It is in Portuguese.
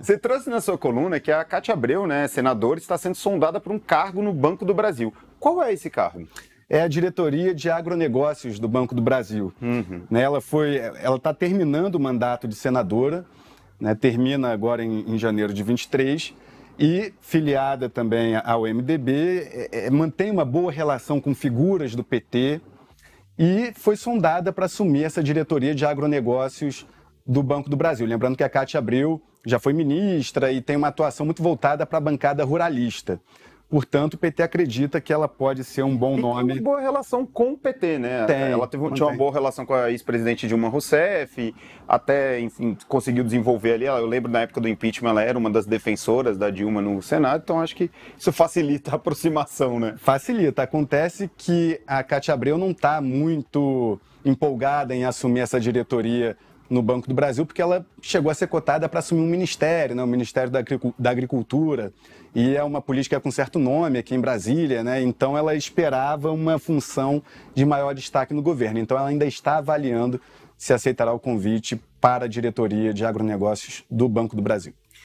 Você trouxe na sua coluna que a Cátia Abreu, né, senadora, está sendo sondada por um cargo no Banco do Brasil. Qual é esse cargo? é a diretoria de agronegócios do Banco do Brasil. Uhum. Né, ela foi, ela está terminando o mandato de senadora, né, termina agora em, em, janeiro de 23 e filiada também ao MDB, é, é, mantém uma boa relação com figuras do PT e foi sondada para assumir essa diretoria de agronegócios do Banco do Brasil. Lembrando que a Cátia Abril já foi ministra e tem uma atuação muito voltada para a bancada ruralista. Portanto, o PT acredita que ela pode ser um bom e nome. Tem uma boa relação com o PT, né? Tem, ela teve, tinha uma boa relação com a ex-presidente Dilma Rousseff, até, enfim, conseguiu desenvolver ali. Eu lembro na época do impeachment, ela era uma das defensoras da Dilma no Senado, então acho que isso facilita a aproximação, né? Facilita. Acontece que a Cátia Abreu não está muito empolgada em assumir essa diretoria no Banco do Brasil, porque ela chegou a ser cotada para assumir um ministério, né, o Ministério da Agricultura, e é uma política com certo nome aqui em Brasília, né, então ela esperava uma função de maior destaque no governo. Então ela ainda está avaliando se aceitará o convite para a diretoria de agronegócios do Banco do Brasil.